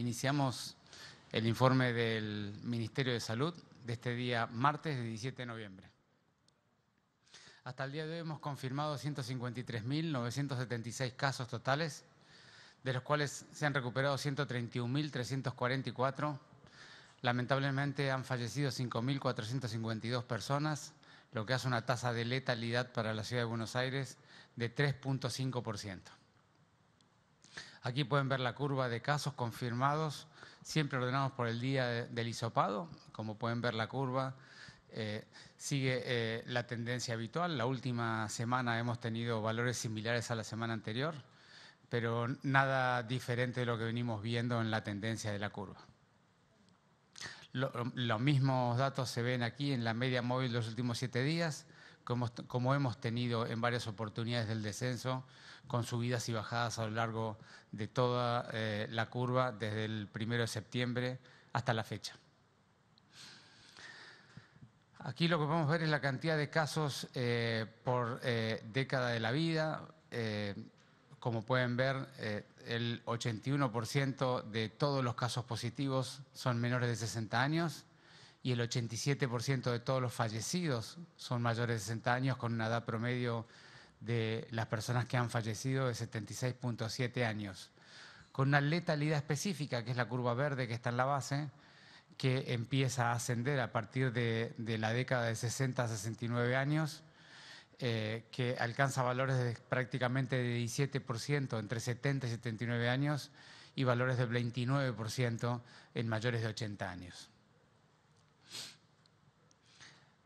Iniciamos el informe del Ministerio de Salud de este día martes de 17 de noviembre. Hasta el día de hoy hemos confirmado 153.976 casos totales, de los cuales se han recuperado 131.344. Lamentablemente han fallecido 5.452 personas, lo que hace una tasa de letalidad para la ciudad de Buenos Aires de 3.5%. Aquí pueden ver la curva de casos confirmados, siempre ordenados por el día del hisopado, como pueden ver la curva. Eh, sigue eh, la tendencia habitual. La última semana hemos tenido valores similares a la semana anterior, pero nada diferente de lo que venimos viendo en la tendencia de la curva. los mismos datos se ven aquí en la media móvil de los últimos siete días como, hemos tenido en varias oportunidades del descenso, con subidas y bajadas a lo largo de toda eh, la curva desde el primero de septiembre hasta la fecha. Aquí lo que podemos ver es la cantidad de casos eh, por eh, década de la vida. como pueden ver, el 81% de todos los casos positivos son menores de 60 años y el 87% de todos los fallecidos son mayores de 60 años, con una edad promedio de las personas que han fallecido de 76.7 años, con una letalidad específica, que es la curva verde que está en la base, que empieza a ascender a partir de, la década de 60 a 69 años, eh, que alcanza valores de prácticamente de 17% entre 70 y 79 años y valores de 29% en mayores de 80 años.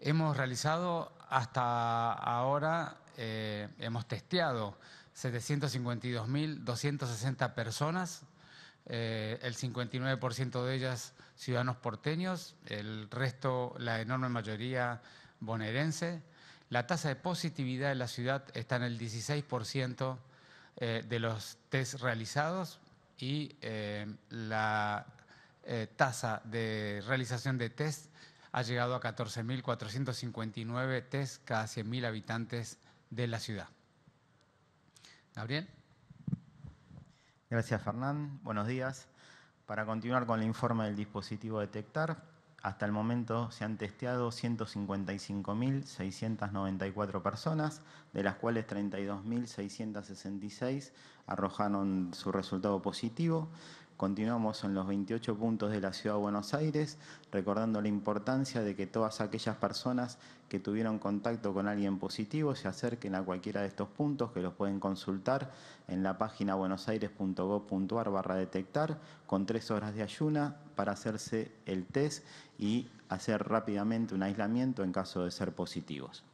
Hemos realizado hasta ahora, eh, hemos testeado 752.260 personas, eh, el 59% de ellas ciudadanos porteños, el resto, la enorme mayoría bonaerense. La tasa de positividad de la ciudad está en el 16% eh, de los test realizados y la tasa de realización de test ha llegado a 14.459 test cada 100.000 habitantes de la ciudad. Gabriel. Gracias, Fernán. Buenos días. Para continuar con el informe del dispositivo Detectar, hasta el momento se han testeado 155.694 personas, de las cuales 32.666 arrojaron su resultado positivo. Continuamos en los 28 puntos de la Ciudad de Buenos Aires, recordando la importancia de que todas aquellas personas que tuvieron contacto con alguien positivo se acerquen a cualquiera de estos puntos que los pueden consultar en la página buenosaires.gov.ar barra detectar con tres horas de ayuna para hacerse el test y hacer rápidamente un aislamiento en caso de ser positivos.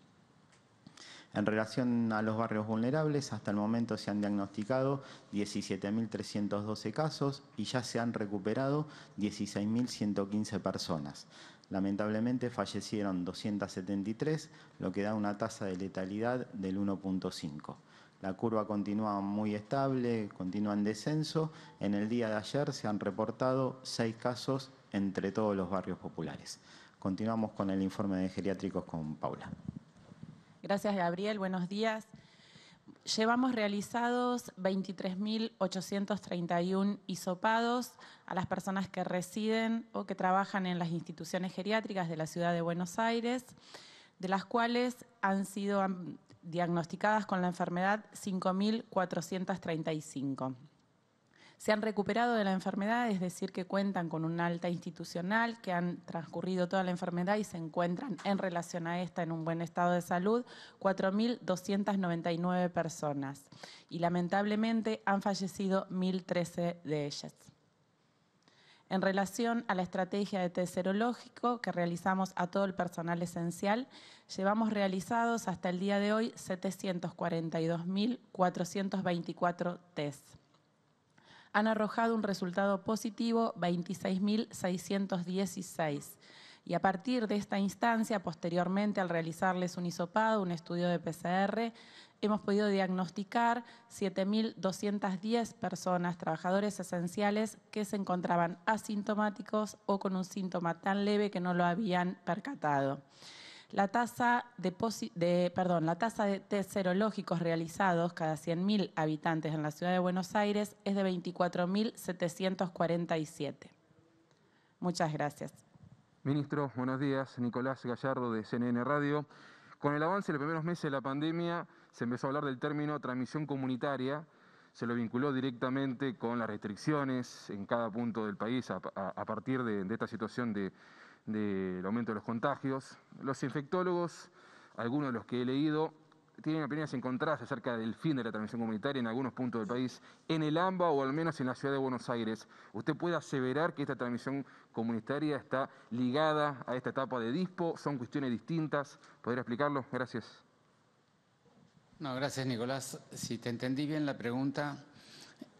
En relación a los barrios vulnerables, hasta el momento se han diagnosticado 17.312 casos y ya se han recuperado 16.115 personas. Lamentablemente fallecieron 273, lo que da una tasa de letalidad del 1.5. La curva continúa muy estable, continúa en descenso. En el día de ayer se han reportado seis casos entre todos los barrios populares. Continuamos con el informe de geriátricos con Paula. Gracias, Gabriel. Buenos días. Llevamos realizados 23.831 hisopados a las personas que residen o que trabajan en las instituciones geriátricas de la ciudad de Buenos Aires, de las cuales han sido diagnosticadas con la enfermedad 5.435 se han recuperado de la enfermedad, es decir, que cuentan con un alta institucional, que han transcurrido toda la enfermedad y se encuentran en relación a esta en un buen estado de salud, 4.299 personas. Y lamentablemente han fallecido 1.013 de ellas en relación a la estrategia de test serológico que realizamos a todo el personal esencial, llevamos realizados hasta el día de hoy 742.424 tests han arrojado un resultado positivo 26.616. Y a partir de esta instancia, posteriormente al realizarles un hisopado, un estudio de PCR, hemos podido diagnosticar 7.210 personas, trabajadores esenciales, que se encontraban asintomáticos o con un síntoma tan leve que no lo habían percatado. La tasa de, de, serológicos realizados cada 100.000 habitantes en la ciudad de Buenos Aires es de 24.747. Muchas gracias. Ministro, buenos días. Nicolás Gallardo de CNN Radio. Con el avance de los primeros meses de la pandemia se empezó a hablar del término transmisión comunitaria. Se lo vinculó directamente con las restricciones en cada punto del país a, partir de esta situación de, del aumento de los contagios. Los infectólogos, algunos de los que he leído, tienen opiniones encontradas acerca del fin de la transmisión comunitaria en algunos puntos del país, en el AMBA o al menos en la ciudad de Buenos Aires. ¿Usted puede aseverar que esta transmisión comunitaria está ligada a esta etapa de DISPO? ¿Son cuestiones distintas? ¿Podría explicarlo? Gracias. No, gracias Nicolás. Si te entendí bien la pregunta,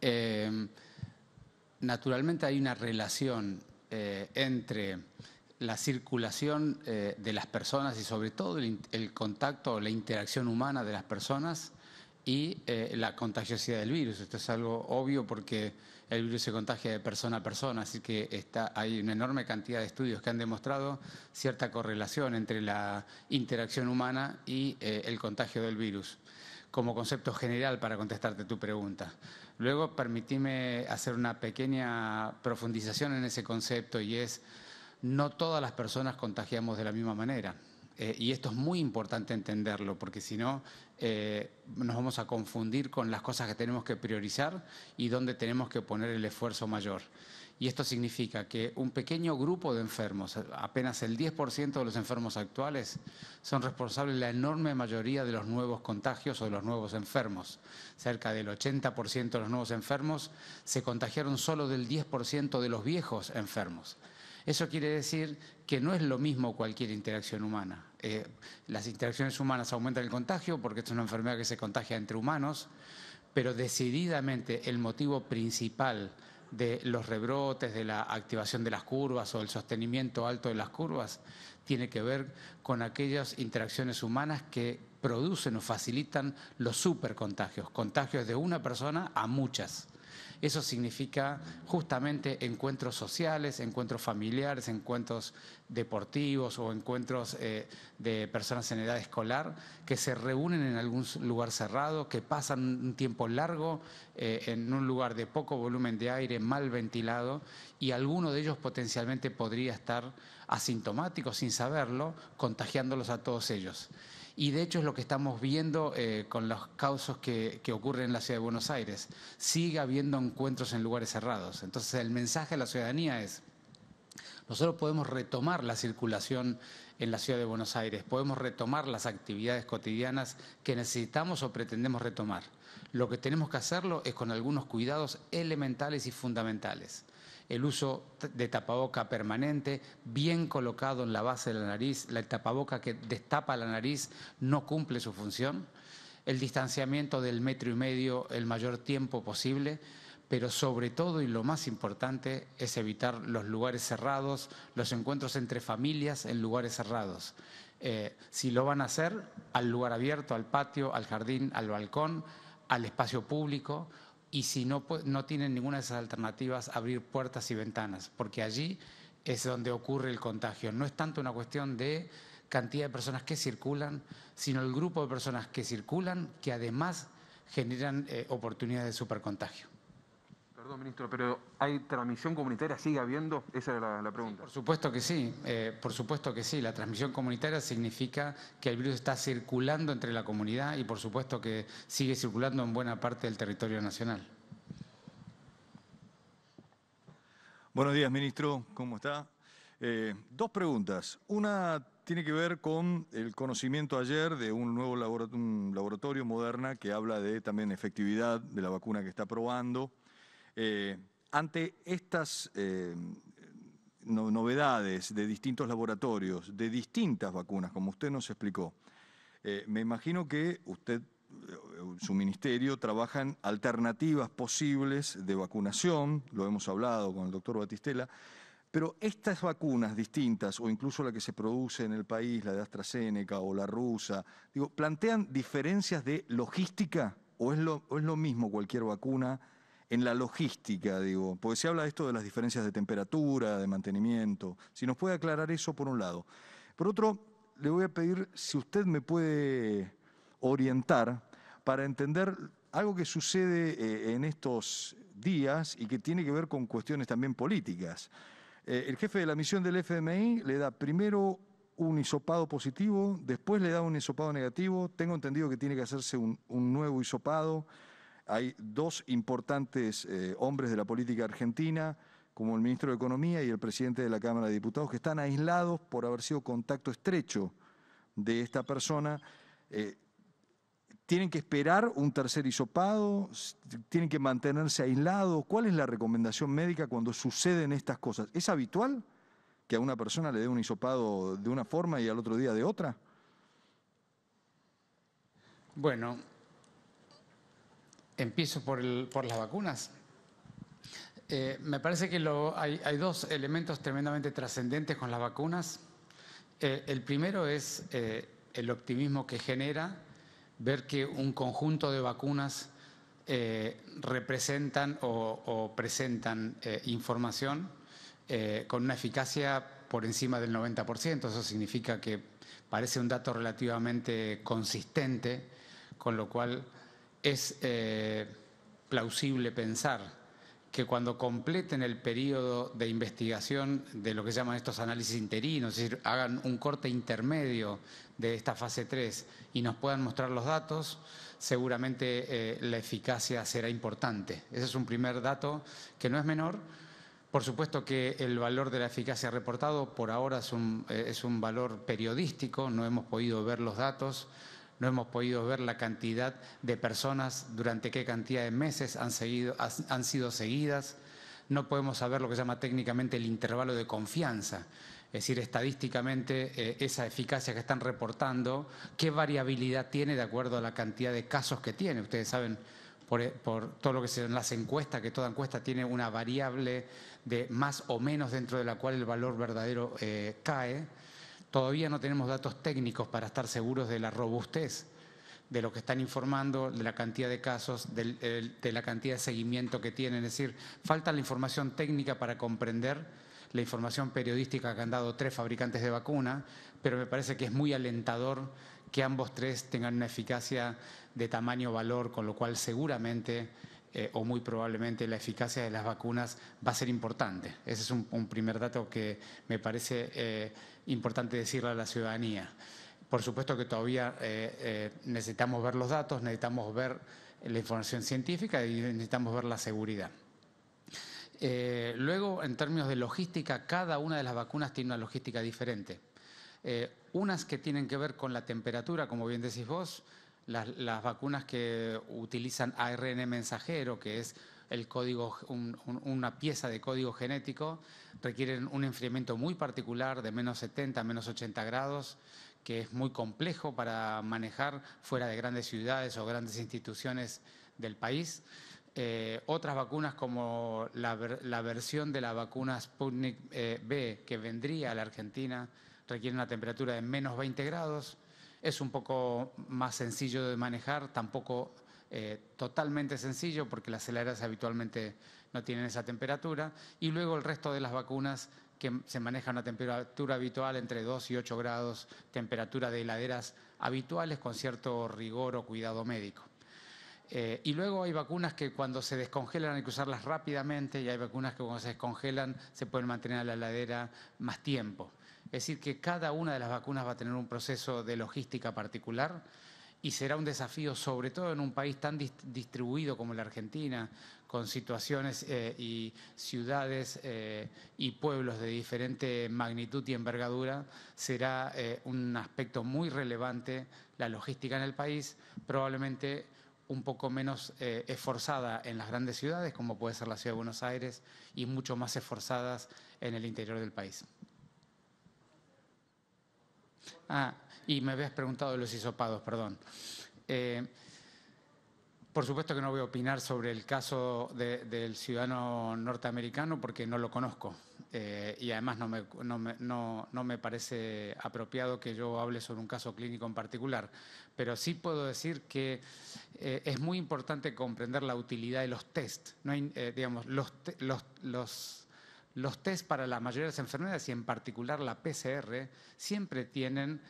eh, naturalmente hay una relación eh, entre la circulación eh, de las personas y sobre todo el, contacto o la interacción humana de las personas y eh, la contagiosidad del virus. Esto es algo obvio porque el virus se contagia de persona a persona, así que está, hay una enorme cantidad de estudios que han demostrado cierta correlación entre la interacción humana y eh, el contagio del virus, como concepto general para contestarte tu pregunta. Luego, permitime hacer una pequeña profundización en ese concepto y es no todas las personas contagiamos de la misma manera. Eh, y esto es muy importante entenderlo, porque si no eh, nos vamos a confundir con las cosas que tenemos que priorizar y dónde tenemos que poner el esfuerzo mayor. Y esto significa que un pequeño grupo de enfermos, apenas el 10% de los enfermos actuales, son responsables de la enorme mayoría de los nuevos contagios o de los nuevos enfermos. Cerca del 80% de los nuevos enfermos se contagiaron solo del 10% de los viejos enfermos. Eso quiere decir que no es lo mismo cualquier interacción humana. Eh, las interacciones humanas aumentan el contagio porque esto es una enfermedad que se contagia entre humanos, pero decididamente el motivo principal de los rebrotes, de la activación de las curvas o el sostenimiento alto de las curvas, tiene que ver con aquellas interacciones humanas que producen o facilitan los supercontagios, contagios de una persona a muchas. Eso significa justamente encuentros sociales, encuentros familiares, encuentros deportivos o encuentros eh, de personas en edad escolar que se reúnen en algún lugar cerrado, que pasan un tiempo largo eh, en un lugar de poco volumen de aire, mal ventilado, y alguno de ellos potencialmente podría estar asintomático sin saberlo, contagiándolos a todos ellos y de hecho es lo que estamos viendo eh, con los causos que, que, ocurren en la ciudad de Buenos Aires. Sigue habiendo encuentros en lugares cerrados. Entonces el mensaje a la ciudadanía es, nosotros podemos retomar la circulación en la ciudad de Buenos Aires, podemos retomar las actividades cotidianas que necesitamos o pretendemos retomar. Lo que tenemos que hacerlo es con algunos cuidados elementales y fundamentales el uso de tapaboca permanente, bien colocado en la base de la nariz, la tapaboca que destapa la nariz no cumple su función, el distanciamiento del metro y medio el mayor tiempo posible, pero sobre todo y lo más importante es evitar los lugares cerrados, los encuentros entre familias en lugares cerrados. Eh, si lo van a hacer, al lugar abierto, al patio, al jardín, al balcón, al espacio público, y si no, no tienen ninguna de esas alternativas, abrir puertas y ventanas, porque allí es donde ocurre el contagio. No es tanto una cuestión de cantidad de personas que circulan, sino el grupo de personas que circulan que además generan eh, oportunidades de supercontagio ministro, pero ¿hay transmisión comunitaria? ¿Sigue habiendo? Esa era la, pregunta. por supuesto que sí, eh, por supuesto que sí. La transmisión comunitaria significa que el virus está circulando entre la comunidad y por supuesto que sigue circulando en buena parte del territorio nacional. Buenos días, ministro. ¿Cómo está? Eh, dos preguntas. Una tiene que ver con el conocimiento ayer de un nuevo laboratorio, laboratorio, Moderna que habla de también efectividad de la vacuna que está probando. Eh, ante estas eh, novedades de distintos laboratorios, de distintas vacunas, como usted nos explicó, eh, me imagino que usted, su ministerio, trabajan alternativas posibles de vacunación, lo hemos hablado con el doctor Batistela, pero estas vacunas distintas, o incluso la que se produce en el país, la de AstraZeneca o la rusa, digo, ¿plantean diferencias de logística o es lo, o es lo mismo cualquier vacuna? en la logística, digo, porque se habla de esto de las diferencias de temperatura, de mantenimiento, si nos puede aclarar eso por un lado. Por otro, le voy a pedir si usted me puede orientar para entender algo que sucede eh, en estos días y que tiene que ver con cuestiones también políticas. Eh, el jefe de la misión del FMI le da primero un hisopado positivo, después le da un hisopado negativo, tengo entendido que tiene que hacerse un, un nuevo hisopado hay dos importantes eh, hombres de la política argentina, como el ministro de Economía y el presidente de la Cámara de Diputados, que están aislados por haber sido contacto estrecho de esta persona. Eh, ¿Tienen que esperar un tercer hisopado? ¿Tienen que mantenerse aislados? ¿Cuál es la recomendación médica cuando suceden estas cosas? ¿Es habitual que a una persona le dé un hisopado de una forma y al otro día de otra? Bueno, Empiezo por, el, por las vacunas. Eh, me parece que lo, hay, hay, dos elementos tremendamente trascendentes con las vacunas. Eh, el primero es eh, el optimismo que genera ver que un conjunto de vacunas representan o, o presentan información con una eficacia por encima del 90%. Eso significa que parece un dato relativamente consistente, con lo cual es eh, plausible pensar que cuando completen el periodo de investigación de lo que llaman estos análisis interinos, es decir, hagan un corte intermedio de esta fase 3 y nos puedan mostrar los datos, seguramente eh, la eficacia será importante. Ese es un primer dato que no es menor. Por supuesto que el valor de la eficacia reportado por ahora es un eh, valor periodístico, no hemos podido ver los datos, no hemos podido ver la cantidad de personas durante qué cantidad de meses han, seguido, han sido seguidas, no podemos saber lo que se llama técnicamente el intervalo de confianza, es decir, estadísticamente eh, esa eficacia que están reportando, qué variabilidad tiene de acuerdo a la cantidad de casos que tiene. Ustedes saben por, todo lo que se en las encuestas, que toda encuesta tiene una variable de más o menos dentro de la cual el valor verdadero eh, cae. Todavía no tenemos datos técnicos para estar seguros de la robustez de lo que están informando, de la cantidad de casos, de, la cantidad de seguimiento que tienen. Es decir, falta la información técnica para comprender la información periodística que han dado tres fabricantes de vacuna, pero me parece que es muy alentador que ambos tres tengan una eficacia de tamaño-valor, con lo cual seguramente eh, o muy probablemente la eficacia de las vacunas va a ser importante. Ese es un, primer dato que me parece eh, importante decirle a la ciudadanía. Por supuesto que todavía eh, necesitamos ver los datos, necesitamos ver la información científica y necesitamos ver la seguridad. luego, en términos de logística, cada una de las vacunas tiene una logística diferente. unas que tienen que ver con la temperatura, como bien decís vos, las, vacunas que utilizan ARN mensajero, que es el código, una pieza de código genético, requieren un enfriamiento muy particular de menos 70 menos 80 grados, que es muy complejo para manejar fuera de grandes ciudades o grandes instituciones del país. Eh, otras vacunas como la, versión de la vacuna Sputnik eh, B que vendría a la Argentina requieren una temperatura de menos 20 grados. Es un poco más sencillo de manejar, tampoco eh, totalmente sencillo porque las heladeras habitualmente no tienen esa temperatura. Y luego el resto de las vacunas que se manejan a temperatura habitual entre 2 y 8 grados, temperatura de heladeras habituales con cierto rigor o cuidado médico. Eh, y luego hay vacunas que cuando se descongelan hay que usarlas rápidamente y hay vacunas que cuando se descongelan se pueden mantener a la heladera más tiempo. Es decir, que cada una de las vacunas va a tener un proceso de logística particular y será un desafío, sobre todo en un país tan distribuido como la Argentina, con situaciones eh, y ciudades eh, y pueblos de diferente magnitud y envergadura, será eh, un aspecto muy relevante la logística en el país, probablemente un poco menos esforzada en las grandes ciudades, como puede ser la Ciudad de Buenos Aires, y mucho más esforzadas en el interior del país. Ah, y me habías preguntado de los hisopados, perdón. Eh, por supuesto que no voy a opinar sobre el caso del ciudadano norteamericano porque no lo conozco eh, y además no me, parece apropiado que yo hable sobre un caso clínico en particular. Pero sí puedo decir que eh, es muy importante comprender la utilidad de los test. digamos, los los test para la mayoría de las enfermedades y en particular la PCR siempre tienen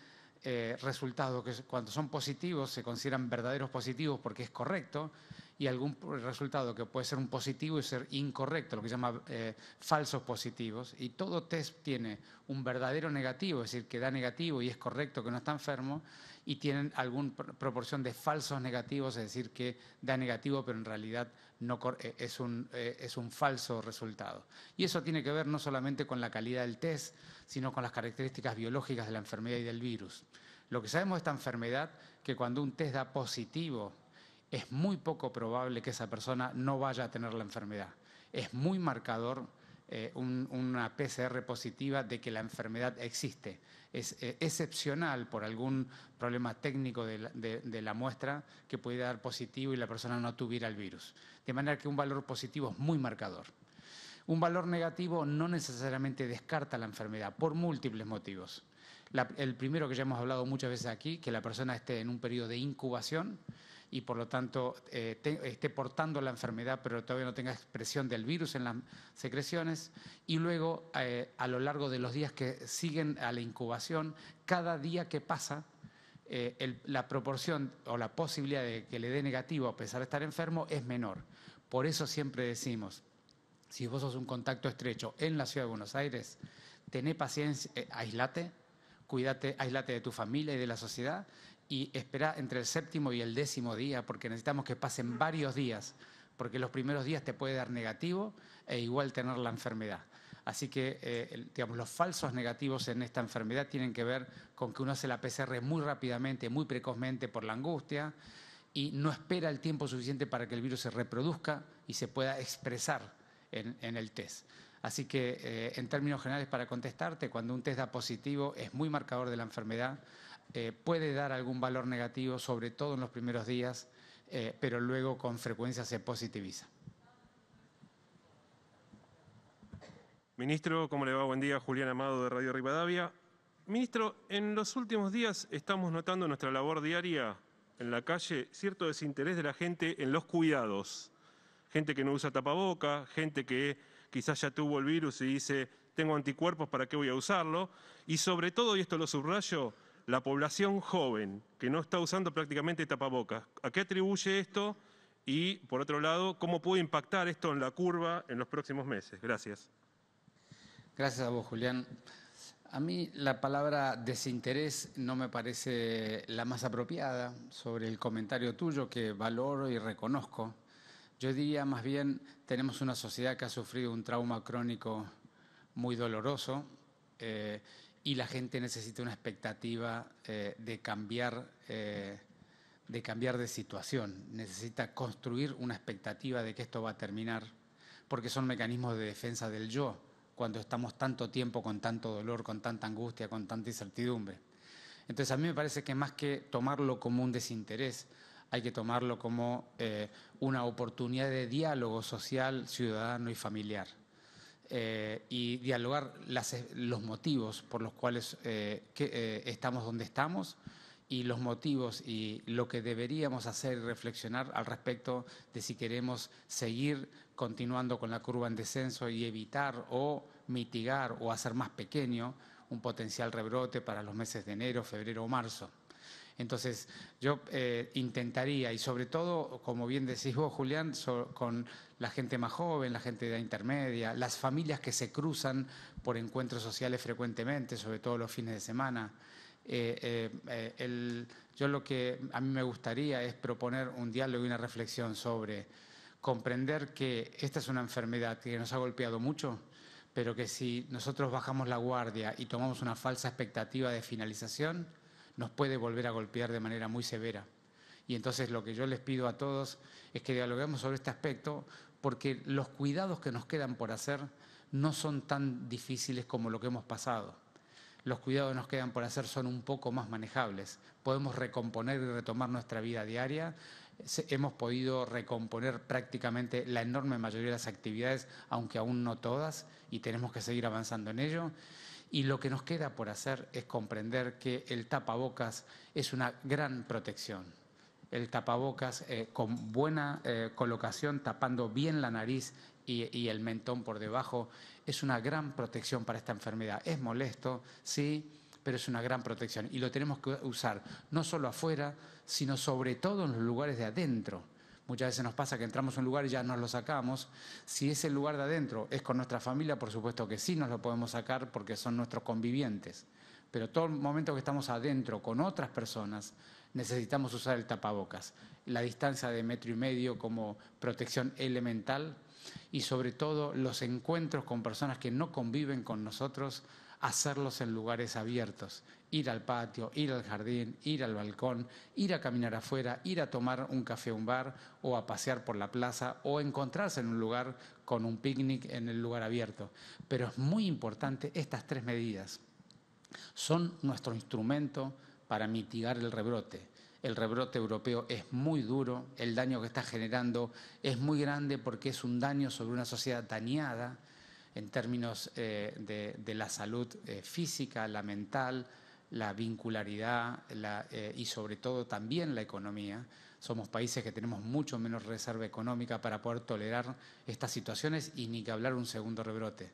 eh, resultados que cuando son positivos se consideran verdaderos positivos porque es correcto y algún resultado que puede ser un positivo y ser incorrecto, lo que se llama eh, falsos positivos. Y todo test tiene un verdadero negativo, es decir, que da negativo y es correcto que no está enfermo, y tienen alguna proporción de falsos negativos, es decir, que da negativo pero en realidad eh, es, un, eh, es un falso resultado. Y eso tiene que ver no solamente con la calidad del test, sino con las características biológicas de la enfermedad y del virus. Lo que sabemos de esta enfermedad, que cuando un test da positivo, es muy poco probable que esa persona no vaya a tener la enfermedad. Es muy marcador eh, una PCR positiva de que la enfermedad existe. Es eh, excepcional por algún problema técnico de la, muestra que pudiera dar positivo y la persona no tuviera el virus. De manera que un valor positivo es muy marcador. Un valor negativo no necesariamente descarta la enfermedad por múltiples motivos. el primero que ya hemos hablado muchas veces aquí, que la persona esté en un periodo de incubación, y por lo tanto eh, esté portando la enfermedad pero todavía no tenga expresión del virus en las secreciones y luego eh, a lo largo de los días que siguen a la incubación, cada día que pasa eh, la proporción o la posibilidad de que le dé negativo a pesar de estar enfermo es menor. Por eso siempre decimos, si vos sos un contacto estrecho en la ciudad de Buenos Aires, tené paciencia, aislate, cuídate, aislate de tu familia y de la sociedad, y espera entre el séptimo y el décimo día, porque necesitamos que pasen varios días, porque los primeros días te puede dar negativo e igual tener la enfermedad. Así que, eh, digamos, los falsos negativos en esta enfermedad tienen que ver con que uno hace la PCR muy rápidamente, muy precozmente por la angustia y no espera el tiempo suficiente para que el virus se reproduzca y se pueda expresar en, el test. Así que, eh, en términos generales, para contestarte, cuando un test da positivo es muy marcador de la enfermedad eh, puede dar algún valor negativo, sobre todo en los primeros días, eh, pero luego con frecuencia se positiviza. Ministro, ¿cómo le va? Buen día, Julián Amado de Radio Rivadavia. Ministro, en los últimos días estamos notando en nuestra labor diaria en la calle cierto desinterés de la gente en los cuidados. Gente que no usa tapaboca, gente que quizás ya tuvo el virus y dice, tengo anticuerpos, ¿para qué voy a usarlo? Y sobre todo, y esto lo subrayo, la población joven que no está usando prácticamente tapabocas. ¿A qué atribuye esto? Y, por otro lado, ¿cómo puede impactar esto en la curva en los próximos meses? Gracias. Gracias a vos, Julián. A mí la palabra desinterés no me parece la más apropiada sobre el comentario tuyo que valoro y reconozco. Yo diría más bien, tenemos una sociedad que ha sufrido un trauma crónico muy doloroso eh, y la gente necesita una expectativa eh, de, cambiar, eh, de cambiar de situación, necesita construir una expectativa de que esto va a terminar, porque son mecanismos de defensa del yo cuando estamos tanto tiempo con tanto dolor, con tanta angustia, con tanta incertidumbre. Entonces a mí me parece que más que tomarlo como un desinterés, hay que tomarlo como eh, una oportunidad de diálogo social, ciudadano y familiar. Eh, y dialogar los motivos por los cuales eh, eh, estamos donde estamos y los motivos y lo que deberíamos hacer y reflexionar al respecto de si queremos seguir continuando con la curva en descenso y evitar o mitigar o hacer más pequeño un potencial rebrote para los meses de enero, febrero o marzo. Entonces, yo eh, intentaría, y sobre todo, como bien decís vos, Julián, con la gente más joven, la gente de la intermedia, las familias que se cruzan por encuentros sociales frecuentemente, sobre todo los fines de semana. Eh, eh, yo lo que a mí me gustaría es proponer un diálogo y una reflexión sobre comprender que esta es una enfermedad que nos ha golpeado mucho, pero que si nosotros bajamos la guardia y tomamos una falsa expectativa de finalización, nos puede volver a golpear de manera muy severa. Y entonces lo que yo les pido a todos es que dialoguemos sobre este aspecto, porque los cuidados que nos quedan por hacer no son tan difíciles como lo que hemos pasado. Los cuidados que nos quedan por hacer son un poco más manejables. Podemos recomponer y retomar nuestra vida diaria hemos podido recomponer prácticamente la enorme mayoría de las actividades, aunque aún no todas, y tenemos que seguir avanzando en ello. Y lo que nos queda por hacer es comprender que el tapabocas es una gran protección. El tapabocas eh, con buena eh, colocación, tapando bien la nariz y el mentón por debajo, es una gran protección para esta enfermedad. Es molesto, sí, pero es una gran protección y lo tenemos que usar no solo afuera, sino sobre todo en los lugares de adentro. Muchas veces nos pasa que entramos a un lugar y ya nos lo sacamos. Si es el lugar de adentro es con nuestra familia, por supuesto que sí nos lo podemos sacar porque son nuestros convivientes. Pero todo el momento que estamos adentro con otras personas, necesitamos usar el tapabocas. La distancia de metro y medio como protección elemental y sobre todo los encuentros con personas que no conviven con nosotros hacerlos en lugares abiertos, ir al patio, ir al jardín, ir al balcón, ir a caminar afuera, ir a tomar un café un bar o a pasear por la plaza o encontrarse en un lugar con un picnic en el lugar abierto. Pero es muy importante estas tres medidas. Son nuestro instrumento para mitigar el rebrote el rebrote europeo es muy duro, el daño que está generando es muy grande porque es un daño sobre una sociedad dañada, en términos eh, de, la salud eh, física, la mental, la vincularidad la, eh, y sobre todo también la economía. Somos países que tenemos mucho menos reserva económica para poder tolerar estas situaciones y ni que hablar un segundo rebrote.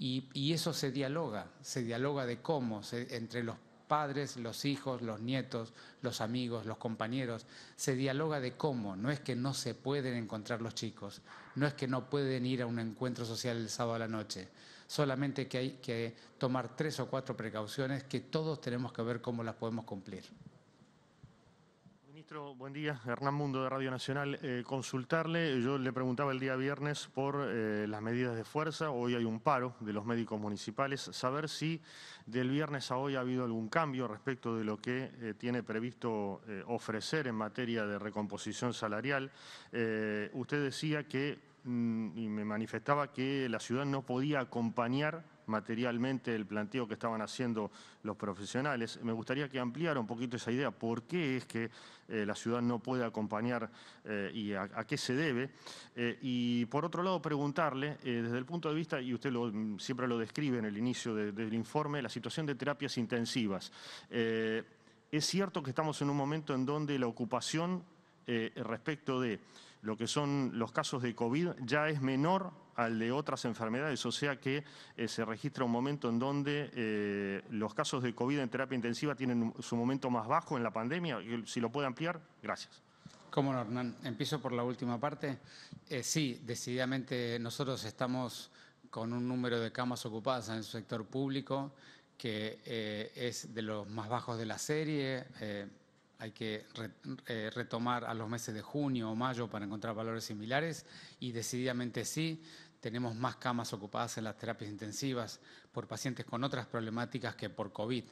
Y, eso se dialoga, se dialoga de cómo, se, entre los padres, los hijos, los nietos, los amigos, los compañeros. Se dialoga de cómo. No es que no se pueden encontrar los chicos, no es que no pueden ir a un encuentro social el sábado a la noche. Solamente que hay que tomar tres o cuatro precauciones que todos tenemos que ver cómo las podemos cumplir buen día. Hernán Mundo de Radio Nacional. Eh, consultarle, yo le preguntaba el día viernes por eh, las medidas de fuerza. Hoy hay un paro de los médicos municipales. Saber si del viernes a hoy ha habido algún cambio respecto de lo que eh, tiene previsto ofrecer en materia de recomposición salarial. usted decía que, mm, y me manifestaba que la ciudad no podía acompañar materialmente el planteo que estaban haciendo los profesionales. Me gustaría que ampliara un poquito esa idea, por qué es que eh, la ciudad no puede acompañar eh, y a, qué se debe. Eh, y por otro lado, preguntarle, desde el punto de vista, y usted siempre lo describe en el inicio del informe, la situación de terapias intensivas. es cierto que estamos en un momento en donde la ocupación respecto de lo que son los casos de COVID ya es menor al de otras enfermedades, o sea que eh, se registra un momento en donde eh, los casos de COVID en terapia intensiva tienen su momento más bajo en la pandemia. Si lo puede ampliar, gracias. Cómo no, Hernán. Empiezo por la última parte. Eh, sí, decididamente nosotros estamos con un número de camas ocupadas en el sector público que es de los más bajos de la serie hay que eh, retomar a los meses de junio o mayo para encontrar valores similares y decididamente sí, tenemos más camas ocupadas en las terapias intensivas por pacientes con otras problemáticas que por COVID.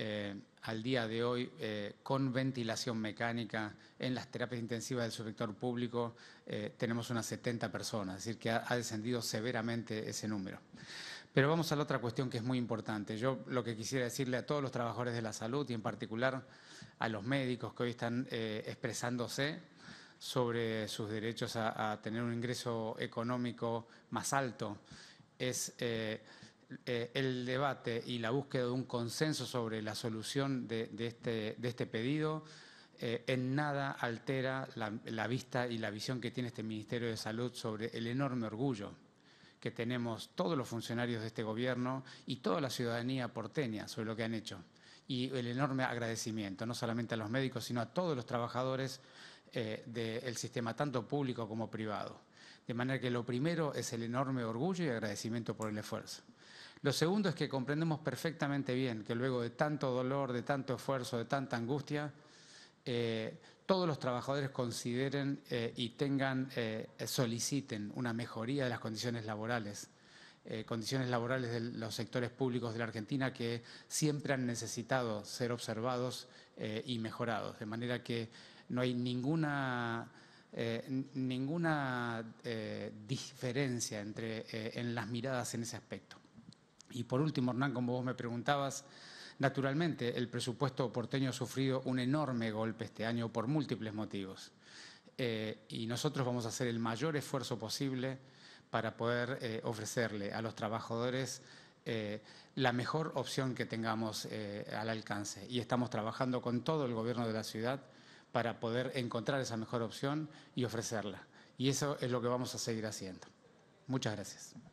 Eh, al día de hoy, eh, con ventilación mecánica en las terapias intensivas del subvector público, tenemos unas 70 personas, es decir, que ha descendido severamente ese número. Pero vamos a la otra cuestión que es muy importante. Yo lo que quisiera decirle a todos los trabajadores de la salud y en particular a los médicos que hoy están eh, expresándose sobre sus derechos a, tener un ingreso económico más alto. Es eh, eh, el debate y la búsqueda de un consenso sobre la solución de, este, este, pedido. en nada altera la, la vista y la visión que tiene este Ministerio de Salud sobre el enorme orgullo que tenemos todos los funcionarios de este gobierno y toda la ciudadanía porteña sobre lo que han hecho y el enorme agradecimiento, no solamente a los médicos, sino a todos los trabajadores eh, del sistema, tanto público como privado. De manera que lo primero es el enorme orgullo y agradecimiento por el esfuerzo. Lo segundo es que comprendemos perfectamente bien que luego de tanto dolor, de tanto esfuerzo, de tanta angustia, eh, todos los trabajadores consideren eh, y tengan, soliciten una mejoría de las condiciones laborales eh, condiciones laborales de los sectores públicos de la Argentina que siempre han necesitado ser observados eh, y mejorados. De manera que no hay ninguna... Eh, ninguna diferencia entre, en las miradas en ese aspecto. Y por último, Hernán, como vos me preguntabas, naturalmente el presupuesto porteño ha sufrido un enorme golpe este año por múltiples motivos. y nosotros vamos a hacer el mayor esfuerzo posible para poder eh, ofrecerle a los trabajadores eh, la mejor opción que tengamos eh, al alcance. Y estamos trabajando con todo el gobierno de la ciudad para poder encontrar esa mejor opción y ofrecerla. Y eso es lo que vamos a seguir haciendo. Muchas gracias.